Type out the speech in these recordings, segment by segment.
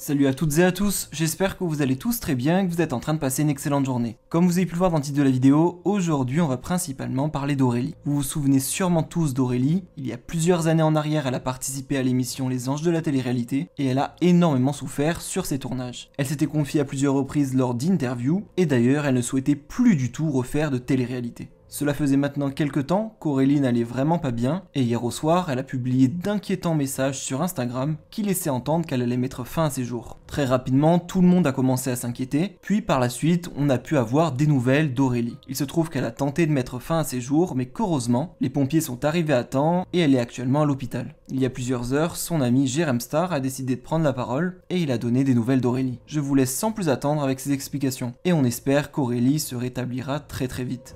Salut à toutes et à tous, j'espère que vous allez tous très bien et que vous êtes en train de passer une excellente journée. Comme vous avez pu le voir dans le titre de la vidéo, aujourd'hui on va principalement parler d'Aurélie. Vous vous souvenez sûrement tous d'Aurélie, il y a plusieurs années en arrière elle a participé à l'émission Les Anges de la télé-réalité et elle a énormément souffert sur ses tournages. Elle s'était confiée à plusieurs reprises lors d'interviews et d'ailleurs elle ne souhaitait plus du tout refaire de télé-réalité. Cela faisait maintenant quelques temps qu'Aurélie n'allait vraiment pas bien, et hier au soir, elle a publié d'inquiétants messages sur Instagram qui laissaient entendre qu'elle allait mettre fin à ses jours. Très rapidement, tout le monde a commencé à s'inquiéter, puis par la suite, on a pu avoir des nouvelles d'Aurélie. Il se trouve qu'elle a tenté de mettre fin à ses jours, mais qu'heureusement, les pompiers sont arrivés à temps et elle est actuellement à l'hôpital. Il y a plusieurs heures, son ami Jérém Star a décidé de prendre la parole et il a donné des nouvelles d'Aurélie. Je vous laisse sans plus attendre avec ses explications, et on espère qu'Aurélie se rétablira très très vite.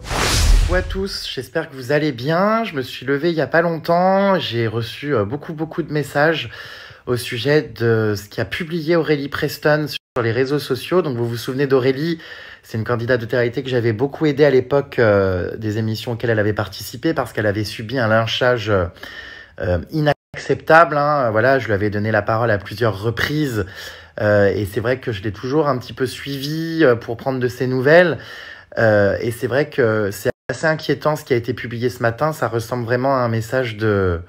Bonjour à tous, j'espère que vous allez bien. Je me suis levé il n'y a pas longtemps, j'ai reçu euh, beaucoup beaucoup de messages au sujet de ce qu'a publié Aurélie Preston sur les réseaux sociaux. Donc vous vous souvenez d'Aurélie, c'est une candidate de télé que j'avais beaucoup aidée à l'époque euh, des émissions auxquelles elle avait participé parce qu'elle avait subi un lynchage euh, inacceptable. Hein. Voilà, je lui avais donné la parole à plusieurs reprises et c'est vrai que je l'ai toujours un petit peu suivie pour prendre de ses nouvelles. Euh, et c'est vrai que c'est assez inquiétant ce qui a été publié ce matin. Ça ressemble vraiment à un message de,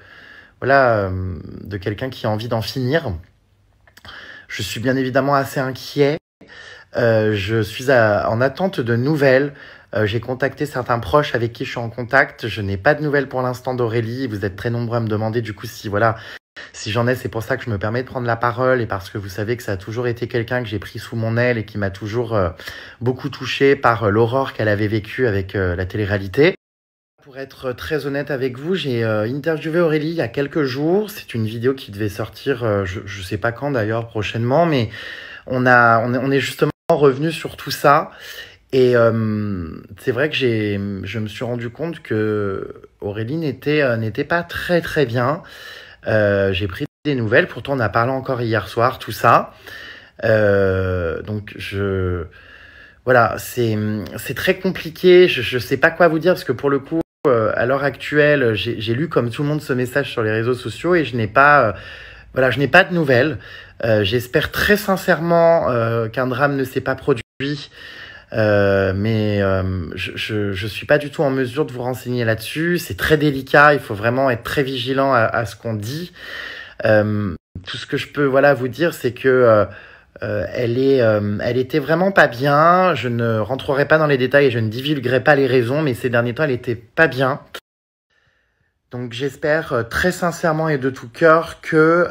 voilà, euh, de quelqu'un qui a envie d'en finir. Je suis bien évidemment assez inquiet. Euh, je suis en attente de nouvelles. J'ai contacté certains proches avec qui je suis en contact. Je n'ai pas de nouvelles pour l'instant d'Aurélie. Vous êtes très nombreux à me demander du coup si voilà si j'en ai, c'est pour ça que je me permets de prendre la parole et parce que vous savez que ça a toujours été quelqu'un que j'ai pris sous mon aile et qui m'a toujours euh, beaucoup touché par euh, l'aurore qu'elle avait vécue avec euh, la télé-réalité. Pour être très honnête avec vous, j'ai interviewé Aurélie il y a quelques jours. C'est une vidéo qui devait sortir, je ne sais pas quand d'ailleurs, prochainement, mais on, a, on, est justement revenu sur tout ça. Et c'est vrai que j'ai, je me suis rendu compte que Aurélie n'était, n'était pas très très bien. Euh, j'ai pris des nouvelles. Pourtant, on a parlé encore hier soir, tout ça. Euh, donc, je. Voilà, c'est très compliqué. Je ne sais pas quoi vous dire parce que pour le coup, euh, à l'heure actuelle, j'ai lu comme tout le monde ce message sur les réseaux sociaux et je n'ai pas. Euh, voilà, je n'ai pas de nouvelles. J'espère très sincèrement qu'un drame ne s'est pas produit. Euh, mais euh, je ne suis pas du tout en mesure de vous renseigner là-dessus. C'est très délicat, il faut vraiment être très vigilant à, à ce qu'on dit. Euh, tout ce que je peux voilà, vous dire, c'est que euh, elle, est, elle était vraiment pas bien. Je ne rentrerai pas dans les détails et je ne divulguerai pas les raisons, mais ces derniers temps, elle était pas bien. Donc j'espère très sincèrement et de tout cœur que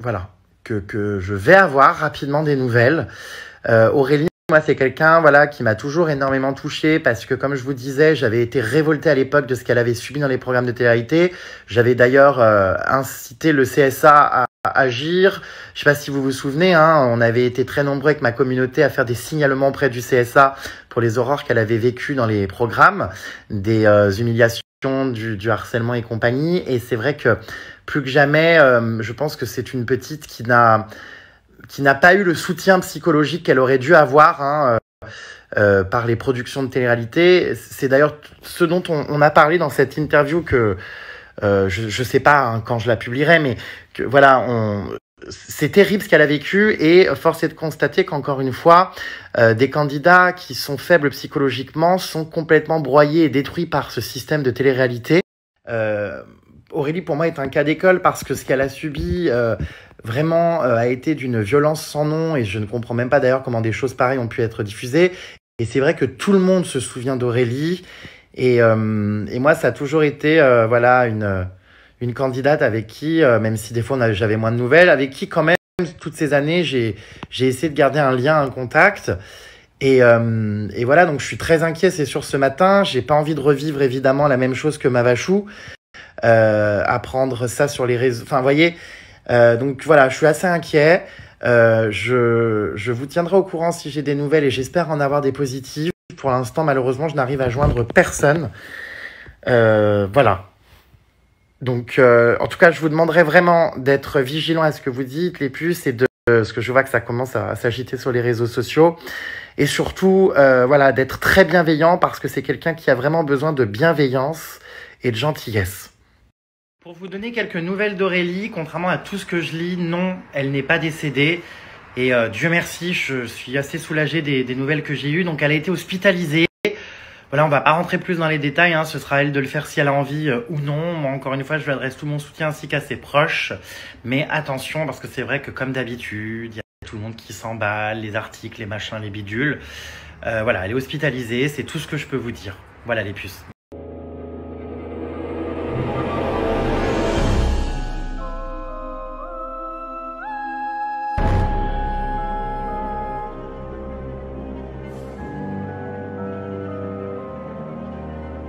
voilà que, que je vais avoir rapidement des nouvelles. Aurélie moi, c'est quelqu'un voilà, qui m'a toujours énormément touché parce que, comme je vous disais, j'avais été révolté à l'époque de ce qu'elle avait subi dans les programmes de télé J'avais d'ailleurs euh, incité le CSA à agir. Je sais pas si vous vous souvenez, hein, on avait été très nombreux avec ma communauté à faire des signalements auprès du CSA pour les horreurs qu'elle avait vécues dans les programmes, des euh, humiliations, du, harcèlement et compagnie. Et c'est vrai que plus que jamais, euh, je pense que c'est une petite qui n'a qui n'a pas eu le soutien psychologique qu'elle aurait dû avoir hein, euh, euh, par les productions de télé-réalité. C'est d'ailleurs ce dont on, on, a parlé dans cette interview que euh, je ne sais pas hein, quand je la publierai, mais que, voilà, on, c'est terrible ce qu'elle a vécu et force est de constater qu'encore une fois, euh, des candidats qui sont faibles psychologiquement sont complètement broyés et détruits par ce système de télé-réalité. Euh, Aurélie, pour moi, est un cas d'école parce que ce qu'elle a subi, euh, vraiment euh, a été d'une violence sans nom et je ne comprends même pas d'ailleurs comment des choses pareilles ont pu être diffusées. Et c'est vrai que tout le monde se souvient d'Aurélie et, euh, moi ça a toujours été euh, voilà une, une candidate avec qui, même si des fois j'avais moins de nouvelles, avec qui quand même toutes ces années j'ai essayé de garder un lien, un contact. Et, voilà, donc je suis très inquiet, c'est sûr, ce matin. J'ai pas envie de revivre évidemment la même chose que Mavachou, euh, apprendre ça sur les réseaux. Enfin, vous voyez, euh, donc voilà, je suis assez inquiet. Euh, je, je vous tiendrai au courant si j'ai des nouvelles et j'espère en avoir des positives. Pour l'instant, malheureusement, je n'arrive à joindre personne. Euh, voilà. Donc, en tout cas, je vous demanderai vraiment d'être vigilant à ce que vous dites, les puces, et de ce que je vois que ça commence à, à s'agiter sur les réseaux sociaux. Et surtout, voilà, d'être très bienveillant parce que c'est quelqu'un qui a vraiment besoin de bienveillance et de gentillesse. Pour vous donner quelques nouvelles d'Aurélie, contrairement à tout ce que je lis, non, elle n'est pas décédée. Et euh, Dieu merci, je suis assez soulagé des, nouvelles que j'ai eues. Donc elle a été hospitalisée. Voilà, on va pas rentrer plus dans les détails, hein. ce sera elle de le faire si elle a envie euh, ou non. Moi, encore une fois, je lui adresse tout mon soutien ainsi qu'à ses proches. Mais attention, parce que c'est vrai que comme d'habitude, il y a tout le monde qui s'emballe, les articles, les machins, les bidules. Euh, voilà, elle est hospitalisée, c'est tout ce que je peux vous dire. Voilà les puces.